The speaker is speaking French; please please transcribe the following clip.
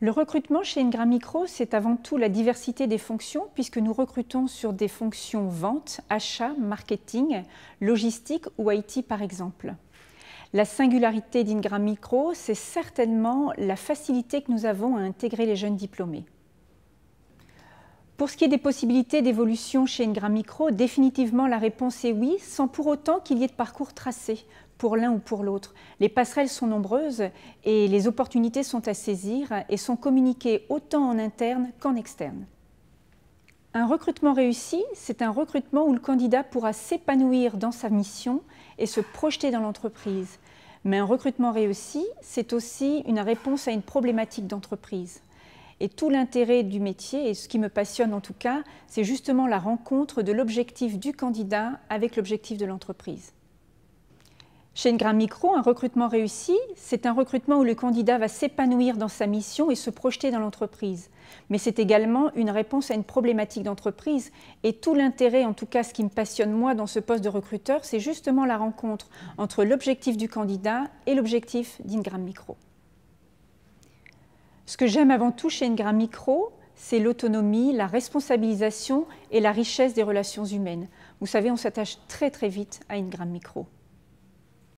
Le recrutement chez Ingram Micro, c'est avant tout la diversité des fonctions, puisque nous recrutons sur des fonctions vente, achat, marketing, logistique ou IT par exemple. La singularité d'Ingram Micro, c'est certainement la facilité que nous avons à intégrer les jeunes diplômés. Pour ce qui est des possibilités d'évolution chez Ingram Micro, définitivement la réponse est oui, sans pour autant qu'il y ait de parcours tracé pour l'un ou pour l'autre. Les passerelles sont nombreuses et les opportunités sont à saisir et sont communiquées autant en interne qu'en externe. Un recrutement réussi, c'est un recrutement où le candidat pourra s'épanouir dans sa mission et se projeter dans l'entreprise. Mais un recrutement réussi, c'est aussi une réponse à une problématique d'entreprise. Et tout l'intérêt du métier, et ce qui me passionne en tout cas, c'est justement la rencontre de l'objectif du candidat avec l'objectif de l'entreprise. Chez Ingram Micro, un recrutement réussi, c'est un recrutement où le candidat va s'épanouir dans sa mission et se projeter dans l'entreprise. Mais c'est également une réponse à une problématique d'entreprise. Et tout l'intérêt, en tout cas ce qui me passionne moi dans ce poste de recruteur, c'est justement la rencontre entre l'objectif du candidat et l'objectif d'Ingram Micro. Ce que j'aime avant tout chez Ingram Micro, c'est l'autonomie, la responsabilisation et la richesse des relations humaines. Vous savez, on s'attache très très vite à Ingram Micro.